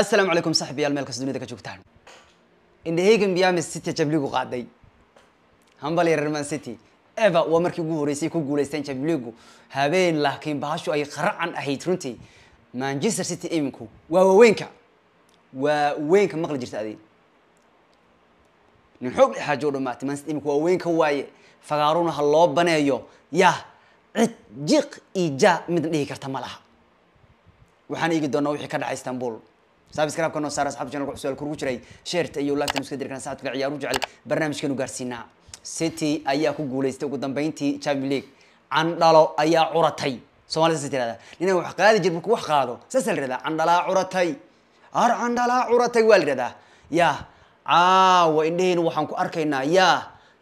asalaamu calaykum saxibayaal meel kas dunida ka joogtaan indhahegan biyamis city jabligu qaaday hambal yarer man city eva waa markii ugu horeysay ku guuleysteen jabligu habeen laakiin bahashu ay qaracan ahayd runtii manchester city iminku waa waaweynka waa weynka maqli jirta adeen nin xoog dhexaajo dhamaatay mancity iminku waa weynka waaye fagaaruna ha loo baneeyo yah cid jiq iyo ja midna dhihi karta ma laha waxaan eegi doonaa wixii ka dhacay istanbul saabiskarabka noo saara asxaab channelka cusub kurgu jiray sheerta iyo lagta muska dirkan saacadka ciyaaru jecel barnaamijkeenu gaarsiinaa city ayaa ku guuleystay ugu dambeyntii champions league candhalo ayaa curatay soomaalida saas tirahda nina wax qaadi jir markuu wax qaado saas la yirahdaa curatay ar candhalaa curatay waa la ya caawa indheheena waxaan ku arkaynaa ya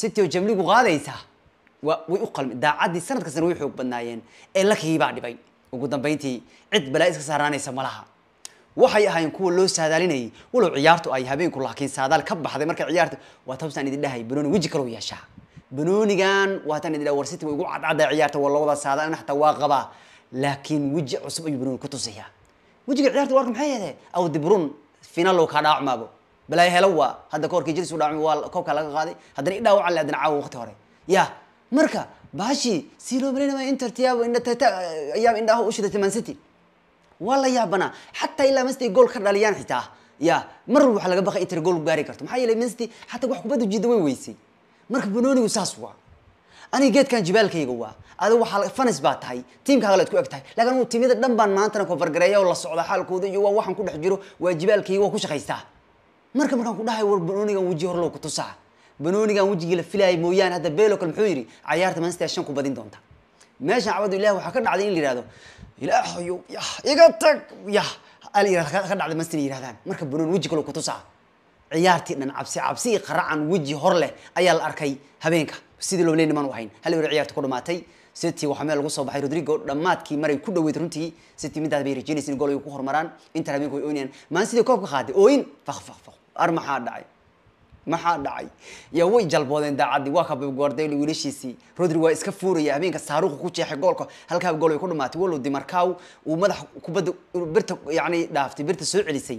city oo champions league qaadaysa waa way u qalmi daacaddii sanad kastana way xoog badnaayeen ee lakiibaa dhibay ugu dambeyntii cid balaa iska saaraanaysa malaha waxay ahayn kuwa loo saadaalinayay walow ciyaartu ay habeenku laakiin saadaal ka baxday marka ciyaarta waa tabsaan idin dhahay banooni weji kaloo yeeshaa banoonigan waataan idin war city ugu cadcaddaa ciyaarta waa labada saadaal xataa waa qabaa laakiin weji cusub ayuu banooni ku tusayaa wejiga ciyaarta warku maxay yeedee aw dibrun finaal kaa dhaacmaabo balaayo helo waa hadda ka horkii u dhaacmay waa koobka laga qaaday haddana i dhaawacan laadin caawa waqti hore yaa marka baashi sii loo malaynamaya inter tiyaabo indhateeta indhaaho u shidatay man city waa la yaabanaa xataa ilaa manstay gool ka dhaliyaan xitaa ya mar waxa laga baqay inter gool gaari karto maxaa yeelay manstay xataa wax kubadda jeeda way weysay marka banoonigu saas waa aniga geedkan jibaalkayga waa adigu waxaa fanis baa tahay tiimkaaga laad ku eg tahay laakiin tiimyada dhan baan maantana kofargareeya oo la socda xaalkooda iyo waa waxaan ku dhex jiro waa jibaalkayga waa ku shaqaystaa marka markaan ku dhahay war banoonigan weji hor loo kutusaa banoonigan wejigii la filaayay mooyaane hadda belo kale muxuu yidhi cayaarta manstay shan ku badin doonta meeshan cabadu ilahi waxaa ka dhacday in la yidhahdo ilaahayo ya iga tag ya ka dhacda masna yirahdaan marka banoon weji kalo kutusaa ciyaartii dhan cabsi cabsi iyo qaracan weji hor leh ayaa la arkay habeenka sidii loo leyn maanu ahayn hal wer ciyaarta ku dhamaatay city waxaa meel lagu soo baxay rodrigo dhammaadkii maray ku dhaweyd runtii city midaad bay rajeynaysa in gool ay ku hormaraan inter habeenka way oynayaan maan sidii koobka qaaday ooyin faq faq faq ar maxaa dhacay maxaa dhacay yaa way jalboodeen daacaddii waa kabib guardeylo wiilashiisii rodri waa iska fuuraya habeenka saaruuqu ku jeexay goolka halkaa gool ay ku dhamaatay walow dimarkaw uu madax kubadda birta yacni dhaaftay birta soo celisay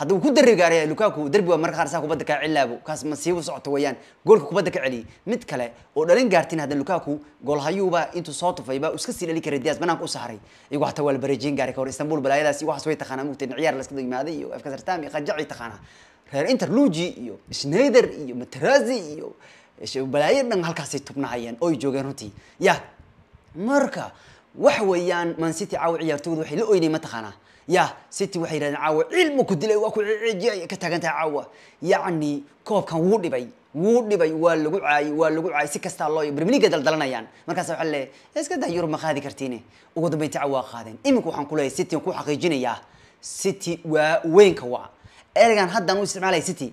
haddii uu ku darri lukaku derbi waa marka qaar saa kubadda kaa cilaabo kaas masiibo socota weeyaan goolka kubadda ka celiyay mid kale oo dhalin gaartin hadda lukaku goolhayuuba intuu soo tufay baa iska sii dhali karay diyaas banaanka u sahray iyagu xataa waa la bareejiin gaaray ka hor istanbul balaayadaasi waxaas way taqaanaa mugteen ciyaar la iska iyo afkasartaam iyo qajac ay taqaanaa reer interlugi iyo shnaider iyo matrazi iyo balaayo dhan halkaasay tubnacayeen oy joogeen runtii ya marka waxa weeyaan man city caawa ciyaartooyda waxay la oynay mataqaanaa ya city waxay yidhahdeen caawa cilmu ku dilay waa ku cijiay ka taagan tahay caawa yacni koobkan wuu dhibay wuu dhibay waa lagu caayay waa lagu caayay si kastaa loo brmiliga daldalanayaan markaas waxaa le iska daa yurub ma qaadi kartiin ugu dambeyntii caawa qaadeen iminka waxaan ku leeyahay city ku xaqiijinayaa city waa weynka waa ereygan haddaan u isticmaalaya city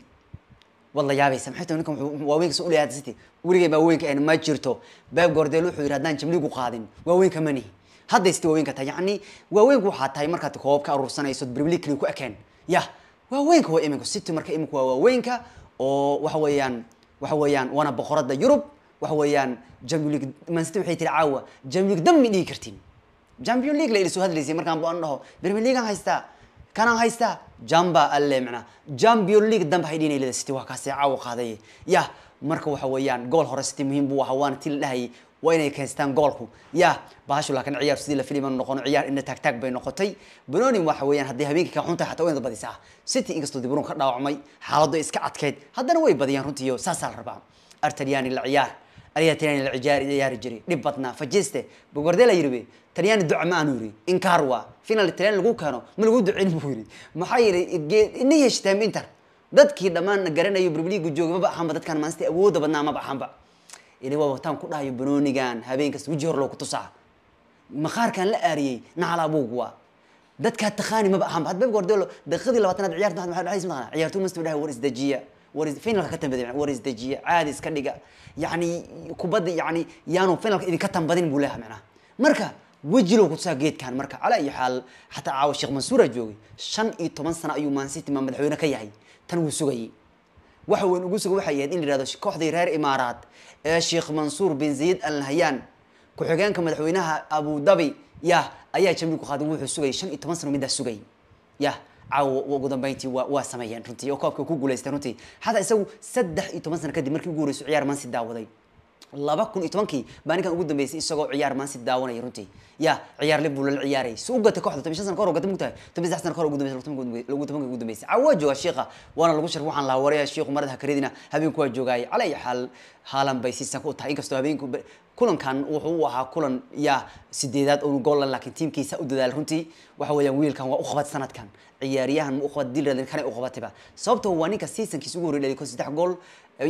waad yaabaysa maxay tahay ninkan waaweynkaas u leeyahay city weligay baaweynka een ma jirto baab gordeel wuxuu yidhi haddaan jamligu qaadin waaweynka mani hadday city waaweynka tahay yacni waaweynku waxaa tahay markaad koob ka aruursanayso briblikli ku ekeen yah waaweynka waa iminku city marka iminku waa waaweynka oo waxa weeyaan waxa weeyaan waana boqoradda yurub waxa weeyaan champion league waxay tiri caawa champion league dhigi kartiin champion league la idin hadlaysay markaan bo-an dhaho premier haystaa كان هايستا جنبا اللي معنا جنب يوليك دم بحيدين إلى السيتي وكاسي عو قاضي يا مركو حويان جول هرستي مهم بو حوان تل لهي وين كيستان جولكو يا باشو لكن عيار سيدي لفيلم نقون عيار إن تك تك بين نقطي بنوني وحويان هدي هبينك كحونتا حتى وين ضبطي ساعة سيتي إنكستو دبرون كرنا عمي حاضر إسكا كيد هذا نوي بديان رنتيو ساسال ربع أرترياني العيار adiga talyaan alcijaari ciyaari jiray dhib badnaa fajiste bogorde la yiri talyaan duca ma aanu yiri inkaar waa final talyaan lagu keeno ma lagu duceyn buu yiri maxaa yiri ina yeeshtaam inter dadkii dhammaan na garanayo brbligu jooga maba ahanba dadkaan maansta awooda badnaa maba ahanba ini waa wataan ku dhahayo banoonigan habeenkas weji hor loo ku tusaa maqaarkaan la aariyey nacalaabuug waa dadkaa taqaani maba ahanba hadba gordelo daqiiqadii labaatanaad ciyaartu waxaad dhaxaysa maqana ciyaartu mastu dhahay war isdajiya finalka ka tanbadin waris dejiya caadi iska dhiga yani kubadda yani yaanu finalka idinka tanbadin buu leeha micnaha marka wejilo kutusaa geedkan marka calaa iyo xaal xataa caawa sheekh mansuura joogay shan iyo toban sano ayuu maansiti maa madaxweyne ka yahay tan wuu sugayay waxa weyn ugu suga waxay ahayd in la kooxdii reer imaaraad ee sheekh mansuur bin zayid al nahayaan ku-xigeenka madaxweynaha abu dhabi yah ayaa jamil ku qaaday wuxuu sugayay shan iyo toban sano middaa sugay yah caawa ugu dambeyntii waa sameeyeen runtii oo koobka ku guuleystay runtii xataa isagu saddex iyo toban sano kadib markii ugu horreysay ciyaar mansi daawaday laba kun iyo tobankii baa ninkan ugu dambeysay isagoo ciyaar mansi daawanaya runtii ya ciyaar liverpool la ciyaarayay si u gatay kooxda toban shan sano ka hor gatay mugtahay toban saddex sano ka hor ugu dambeysay lagu tobanka ugu dambeysay cawaa jooga shiikha waana lagu sharf waxaan lahaa waraya shiikhu marad hakariidina habeenku waa joogaaye cala xaal haalan bay siisanka u tahay inkastoo habeenku kulankan wuxuu u ahaa kulan ya sideedaad un gool lan laakiin tiimkiisa u dadaal runtii waxa weyaan wiilkan waa u qabad sanadkan ciyaaryahan ma u qabad dilradin kanay u qabatayba sababtoo waa ninka seasonkiisa ugu horreeyay dhaliyay kon saddex gool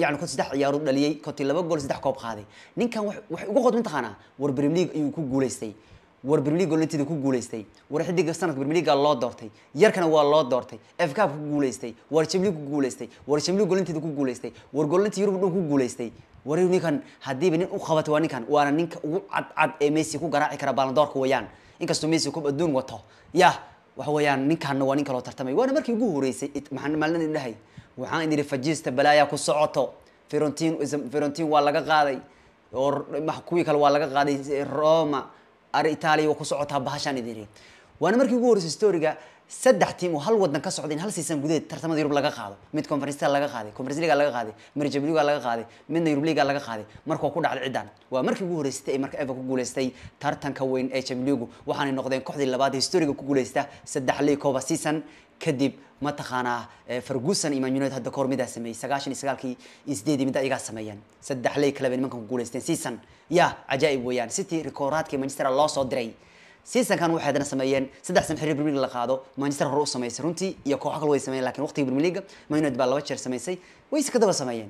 yacni kon saddex ciyaarood dhaliyey kontii laba gool saddex koob qaaday ninkan waxay ugu qod mintaqaanaa war premier league ayuu ku guulaystay war brmlig ltd ku guuleystay war xidiga sanadka brmliga loo doortay yarkana waa loo doortay fkab ku guuleystay war jimli ku guuleystay war jimli golinteda ku guuleystay war golinta yurub dhan ku guuleystay war ninkan hadiiba nin u qabatay waa ninkan waana ninka ugu cadcad ee messi ku garaaci kara balandoorka wayaan inkastoo messi kub adduun wato ya waxa weyaan ninkaana waa nin kaloo tartamay waana markii ugu horeysay maalin dhahay waxaan idiri fajista balaaya ku socoto ferontin ferontin waa laga qaaday oo kuwii kale waa laga qaaday eh, roma ar itaaliya waa ku socotaa bahashaan idin waana markii ugu horreysay storiga saddex tiim oo hal wadan ka socda in hal season gudaheed tartamada Yurub laga qaado mid Conference laga qaaday Conference League laga qaaday mid Champions League laga qaaday midna Yurub League laga qaaday markuu ku dhacday ciidan waa markii ugu horeysay marka Eva ku guuleystay tartanka weyn ee Champions waxaanay noqdeen kooxdii labaad ee historiga ku guuleysta saddex league over season kadib ma eh, Ferguson Iman United hadda koor midaa sagaashan iyo sagaalkii iyo sideedii mid sameeyeen saddex league kale nimankan ku guuleysteen season ya cajaa'ib weeyaan City rikoraadkii Manchester loo soo diray سيسان كان واحد نسميان سد أحسن حرير بريمير اللي قاده ما نجسر رؤوس سمي سرنتي يكو حقل ويا سمي لكن وقتي بريمير ما ينود بالله وشر سمي سي ويس كده وسميان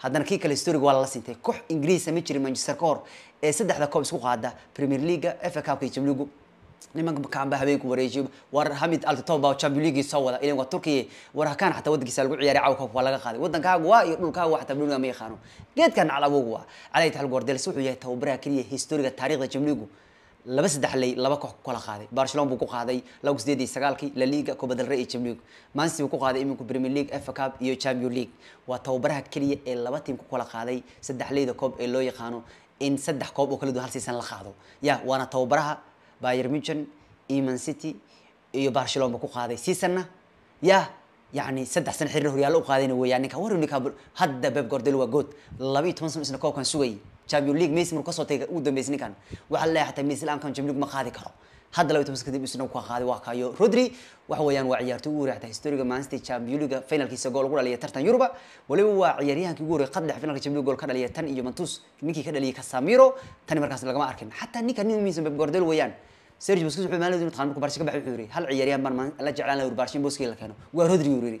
هذا نكيك الهستوري قال الله سنتي كح إنجليز سمي تري ما نجسر كور إيه، سد أحد كوب سوق هذا بريمير ليجا إف إيه كاب كي تملوجو نما كان بها بينكم وريجيب ور حميد التوبا وتشامبيون ليج يسولا الى تركيا ور كان حتى ودك سالو عياري يعني عاو كوك ولا قاد ودن كا وا يدل كا واحد تبلون ما يخانو قد كان على بوغوا على يتحل غورديل سو يا توبرا كليه هيستوريكا تاريخ الجمليغو laba saddexley laba koox kala qaaday barcelona buu ku qaaday laba sideed iyo sagaalkii la liga kubadal rey iyo champions manchester buu ku qaaday iminku premier league FA Cup iyo Champions League waa tababaraha keliya ee laba tiim ku kala qaaday saddexleyda koob ee loo yaqaano in saddex koob oo kala duwan hal season la qaado ya waana tababaraha Bayern Munchen iyo City iyo Barcelona buu ku qaaday seasonna ya yani saddex sano xiriir horyaalo u qaadayna weeyaan ninka war ninka hadda Pep Guardiola waa good 12 sano koobkan sugayay Champions League Messi markuu soo tagay uu dambaysan kan waxa la xataa Messi aan kan Champions League ma qaadi karo hadda laba toban kadib isna ku qaaday waa kaayo Rodri waxa weeyaan waa ciyaartoy ugu horeeyay historiga Manchester Champions League finalkiisa gool ugu dhaliyay tartan Yurub waliba waa ciyaaryahankii ugu horeeyay qaddex finalka Champions League gool ka dhaliyay tan iyo Mantus ninkii ka dhaliyay Casemiro tan markaas lagama arkin xataa ninka nin Messi Pep Guardiola weeyaan Sergio Busquets wuxuu maalintii u taqaan markuu Barca ka baxay wuxuu yiri hal ciyaaryahan man la jeclaan lahaa Barca Busquets la keeno waa Rodri yiri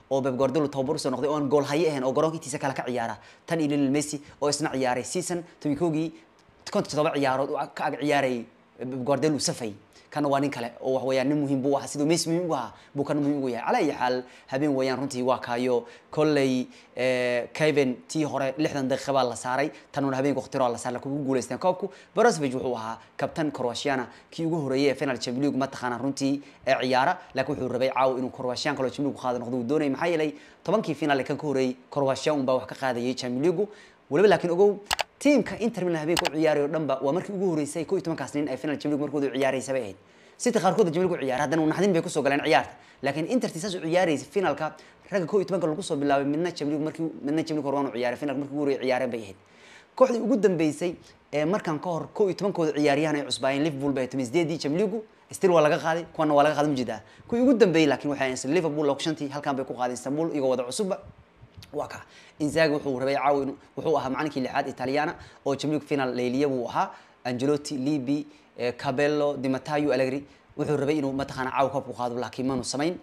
oo Pep Guardiola tababarso noqday oo aan gool haye ahayn oo garoonkiisa kale ka ciyaara tan iyo Lionel Messi oo isna ciyaaray season 12gii todoba ciyaarood ka ag ciyaaray guardel uu safay kana waa nin kale oo wax weyaan nin muhiim buu ahaa siduu messi muhiim ugu ahaa buu kana muhiim ugu yahay cala ayi xaal habeen weyaan runtii waa kaayo kolley kaven tii hore lixdan daqiiqa baa la saaray tanuuna habeenka waktiro la saaray kugu guuleysteen koobku brosvig wuxuu ahaa kabtan croatiana kii ugu horeeyay ee final champions league mataqaanaa runtii ee eh, ciyaara laakiin wuxuu rabay caawa inuu croatian kaloo champions league qaado noqdo uu doonayay maxaa yeelay tobankii final kan ka horeeyay croatian unbaa wax ka qaadayay champions league weliba laakiin ogow tiimka inter milan habeenka u ciyaarayo dhanba waa markii ugu horeysay koo tobankaas nin ay final jimlig markooda ciyaaraysa bay ahayd city qaarkood jimlig u ciyaara haddana naxdin bay kusoo galeen ciyaarta laakiin interti saas u ciyaaraysa finalka ragga koo tobanka lagu soo bilaabay midna jimlig markii midna jimlig hore waan ciyaaray finalka markii ugu horeeyay ciyaareen bay ahayd kooxdii ugu dambeysay ee markan ka hor koo tobankooda ciyaariyaan ay cusbaayeen liverpool bay tomisdeedii jimligu still waa laga qaaday kuwana waa laga qaaday mujida kuwii ugu dambeeyey laakiin waxay liverpool shantii halkan bay ku qaadeen istanbul iyagoo wada cusubba وكا إنزاج وحو ربيع عاون وحو أهم عنك اللي عاد إيطاليانا أو تملك فينا ليلية وها أنجلوتي ليبي إيه، كابيلو ديماتايو ألغري وحو ربيع إنه متخانا عاو كابو خاضو لكن ما نصمين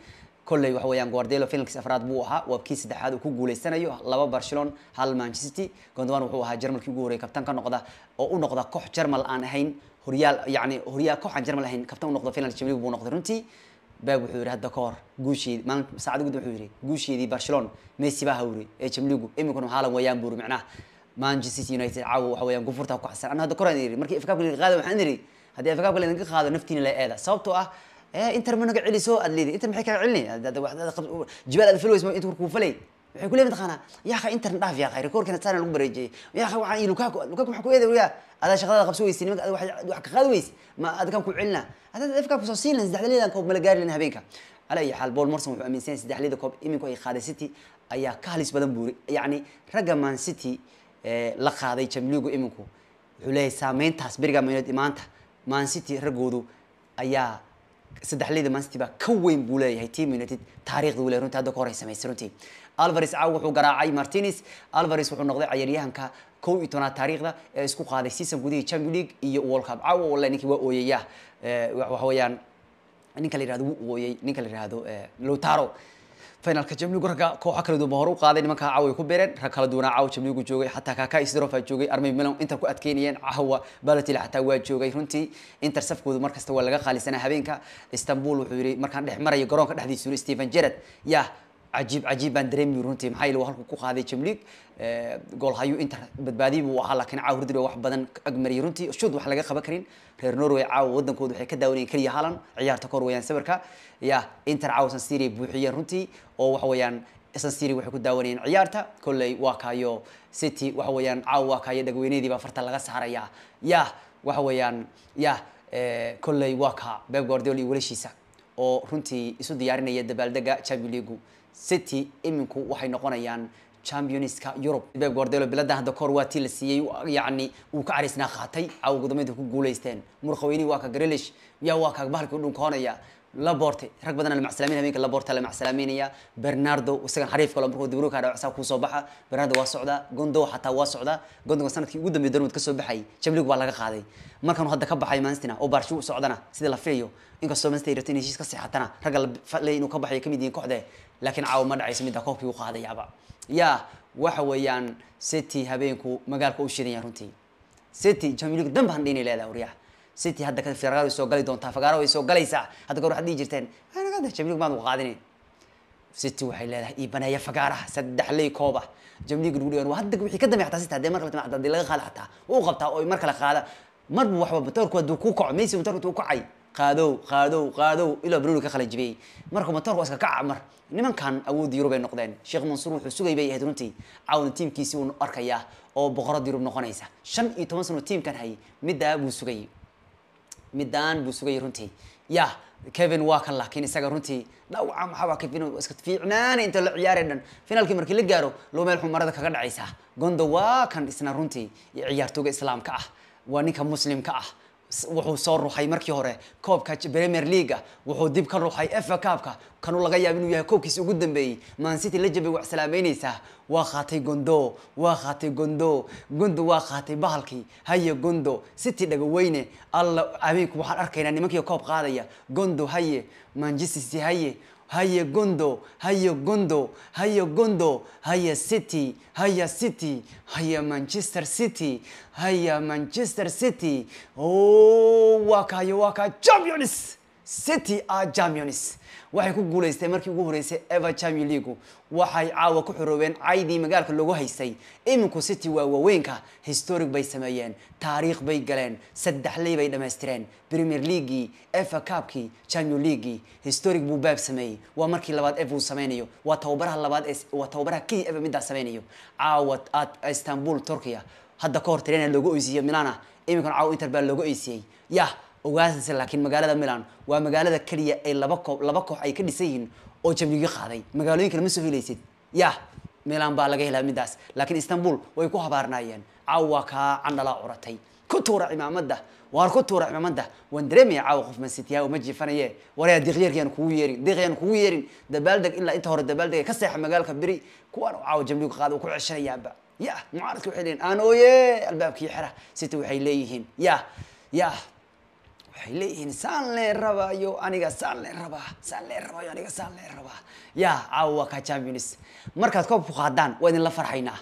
كله وحو يان غوارديولا فينالكس أفراد بو وها وبكي سدحاد وكو غوليستانيو لبا برشلون هال مانشستي كوندوان وحو ها جرمال كي غوري كابتن كان نقدا أو نقدا كوح جرمال آن هين هريال يعني هريال كوح عن جرمال هين كابتن نقدا فينال تشملك بو نقدا رنتي باغ wuxuu yiri hadda koor guusheed maalinta saacad guud wuxuu yiri guusheedii Barcelona Messi baa hawri ee Champions League imikuna haalan wayaan buur macnaha Manchester United caawa waxa weeyaan gufurta ku xasan annaga koran yiri markii afkaabka laga qaado waxaan yiri hadii afkaabka laga qaado naftiina la eeda sababtoo ah ee inter ma naga celiso aad leedahay inter maxay kaga celinay jibaal alfilways ma inta ku falay waxay kuley mataqaanaa yaa kha internet dhaaf yaa khay rekoorkana saana lagu bareejiyey yaa kha waxaan lukaku lukaku maxaa ku eeday warigaa adaa shaqadada qabso weysi nimanka adiga wax ka qaadi weyse ma adkaan ku celina haddaad afkaa kusoo siin lahayn saddexda liidan koob mala gaari lahayn habeenka ala iyo xaal paul morson wuxuu aaminsan yahay saddexda liida koob iminku ay qaaday city ayaa ka halis badan buuri yacni ragga man city la qaaday jamligu iminku wuxuu leeyahay saameyntaas beriga maynood imaanta man city raggoodu ayaa saddexleyda maansitii baa ka weyn buu leeyahay team united taariikhda wile runtii hadda ka horey samaysay runtii alvaris caaw wuxuu garaacay martinis alvaris wuxuu noqday cayaaryahanka kow iyo tonaad taariikhda ee isku qaaday season gudihii champion league iyo world cup caawa wallahi ninkii waa ooyayaa waxa weeyaan ninka la yihahdo wuu ooyey ninka la yihahdo lotaro فاينال كجيم لو غرقا كو خا كلدو بوهر او قادين نمكا عاوي كو بيرين را كلا دونا عاو جيم لو جوغي حتى كاكا استروفا جوغي ارمي ميلون انت كو ادكينيين عهوا بالتي حتى وا جوغي رونتي انتر صفكو دو ماركاستا وا لغا خاليسنا هابينكا اسطنبول و خيري ماركان دخمريو غرونكا دخدي سوري ستيفن جيرت يا cajiib cajiib baan dareemi runtii maxaa yeele halku ku qaaday jamliig goolhayuu inter badbaadiyey buu ahaa laakiin caawa hurdil wax badan agmariyay runtii shood wax laga qaban karin reer Norway caawa wadankooda waxay ka daawanayeen kaliya Haaland ciyaarta kor weeyaan sabirka ya inter caawa San buuxiyeen runtii oo wax weeyaan San waxay ku daawanayeen ciyaarta kolley waa kaayo City wax weeyaan caawa waa kaayo dagweyneedii baa farta laga saarayaa ya wax weeyaan ya kolley waa kaa Pep iyo walaashiisa oo runtii isu diyaarinaya dabaaldega Champions city iminku waxay noqonayaan championska Europe Pep Guardiola bilada hadda kor waa tii la siiyay yacni uu ka cariisnaa qaatay caw ku guuleysteen murqaweyni waa ka Grealish yaa waa ka bahalka u dhunkoonaya laborte rag badan lamacsalaamin habeenka laborta lamacsalaaminaya bernardo isagan xariifka markuu dibro ka dhaco ku soo baxa bernardo waa socdaa gondo xataa waa socdaa gondo sanadkii ugu dambeeyay dortmund ka soo baxay champions waa laga qaaday markan hadda ka baxay manchester oo baarshu u socdana sida la filayo inkastoo manchester united inay heshiis ka saxatana ragga la falay inuu ka baxay kamid yihiin kooxda laakiin caawa ma dhacayso midda koobkii uu qaadayaba ya waxa weeyaan city habeenku magaalka u shidayaan runtii city champions league dhan leedahay waryaha سيتي هاد كان فيرغال يسوق قلي دون تافقارا ويسوق قلي ساعة هاد كروح دي جرتين أنا قاعد أشبيه ما أبغى قادني سيتي وحيلة إبنا يا فقارا سدح لي كوبا جميل يقول لي أنا وهذا كم حكدة ما سيتي مرة ما عدد لغة خالة حتى هو غبطة أو مرة خالة خالة مر بوحبة بتركوا دوكو كع ميسي بتركوا دوكو قادو قادو قادو إلى برولو كخلي جبي مركو ما أسكع عمر نمن كان أود يروح النقدين شيخ منصور وحسوا يبي يهدرنتي عون تيم كيسون أركيا أو بغرد يروح نقنيسه شن إيتونسون تيم كان هاي مدة بوسوا midaan buu sugayay runtii ya kevin waa kan laakiin isaga runtii dhawca maxaaba kevin iska fiicnaana inta la ciyaaray dhan finaalkii markii la gaaro loo meel xumarada kaga dhacaysaa gondo waa kan isna runtii iyo ciyaartooga islaamka ah waa ninka muslimka ah wuxuu soo ruxay markii hore koobka premier leaguea wuxuu dib ka ruxay efa kaabka kanuu laga yaaba inuu yahay koobkiisi ugu dambeeyey mancity la jabay wax salaameynaysaa waa qaatay gondo waa qaatay gondo gondo waa qaatay bahalkii haye gondo city dhagaweyne alla aminku waxaan arkaynaa nimankii koob qaadaya gondo haye manchester city haye haya gondo haya gondo haya gondo haya city haya city haya manchester city haya manchester city oh wakayo waka champions city a jamions waxay ku guulaysteen markii ugu horeysay ever champion leagu waxay caawa ku xoroobeen caydii magaalka lagu haysay iminku city waa waaweynka historic bay sameeyeen taariikh bay galeen saddexley bay dhammaystireen premier leaguii efa cupkii champion leaguii historic buu baab sameeyey waa markii labaad ef uu sameynayo waa tababaraha labaad waa tababaraha kii efa middaa sameynayo caawa at istanbul turkiya hadda ka hor tirena loogu oysiiyo milana iminkan caawa inter baa loogu oysiiyey yah ogaasase laakiin magaalada milan waa magaalada keliya ay laba koox ay ka dhisan yihiin oo jamligi qaaday magaalooyin kale ma soo helaysid ya milan baa laga helaa midaas laakiin istanbul way ku habaarnaayeen caaw waa kaa candhalaa curatay ku tuura cimaamada waar ku tuura cimaamada waan dareemaya caawa qof mansitia oo ma jiifanaye waryaa diiqyarkiyaan kugu yeerin diiqyaan kugu yeerin dabaaldeg ilaa inta hore dabaaldeg ka seexa magaalka beri kuwaan caawa jamligu qaada ku ceshanayaanba yah mucaaradka waxay leeyihin aanooye albaabkii xera sita waxay leeyihiin ya ya waxay leeyihiin saan lee rabayo aniga saan lee rabaa saan lee rabayo aniga saan lee rabaa yaa caawa ka champions markaad koobku qaadaan waa idinla farxaynaa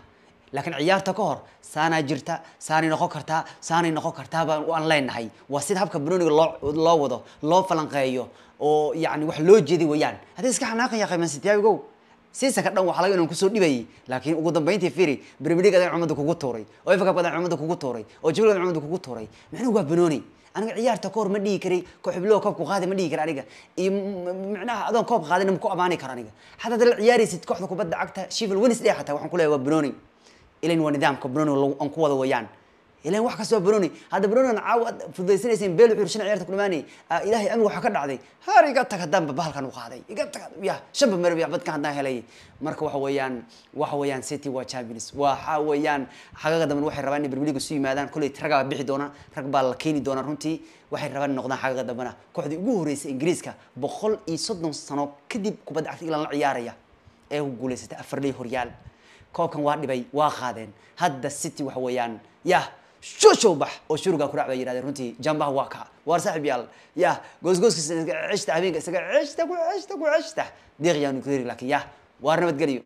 laakiin ciyaarta ka hor saanaa jirta saanay noqon kartaa saanay noqon kartaa baan waan leenahay waa sida habka banooniga loo loo wado loo falanqeeyo oo yacni wax loo jeedi weeyaan haddii iska xanaaqaya qiiman sitiyaagow siisaka dhan waxaa laga inaan kusoo dhibayay laakiin ugu dambeyntii firi brimidig adan cumadda kugu tuuray oo ifakabka adan cumadda kugu tuuray oo jibilka adan cumadda kugu tuuray macnuhu waa banooni aniga ciyaarta kahor ma dhihi karay koxiblow koobka qaadi ma dhihi kara aniga iyo micnaha adoon koob qaadin ma ku abaani karo aniga had hadii la ciyaaraysid kooxda kubadda cagta shivel wednesday xataa waxaan ku leeyahay waa banooni ilan waa nidaamka banooni aan ku wada wayaan ilan wax kastoo banoni hadda banonian caawa ad fududaysanaysaen beel wuxuu shan ciyaarta ku dhamaanay ilahay amiga waxa ka dhacday har iga tag haddaanba bahalkan u qaaday iga tag ya shanba marab badkan haddaan helay marka waxa weeyaan waxa weeyaan city waa champions waxa weeyaan xagaga damben waxay rabaan inay bermiliga isu yimaadaan kolley ragaa bixi doona rag baa la keeni doona runtii waxay rabaan noqdaan xagaga dambena kooxdii ugu horreysay ingiriiska boqol iyo soddon sano kadib kubadda cagta ilan la ciyaaraya ee u guulaysatay afar ley horyaal koobkan waa dhibay waa qaadeen hadda city waxa weeyaan yah shoshow bax oo shurugaa kurac bay yidhahdeen runtii jambaha waa kaa waar saaxib yaal yah goosgooskiisa ceshta habeenka isaga ceshta ku ceshta ku ceshta deeq ku heri laakiin yah waar nabadgeliyo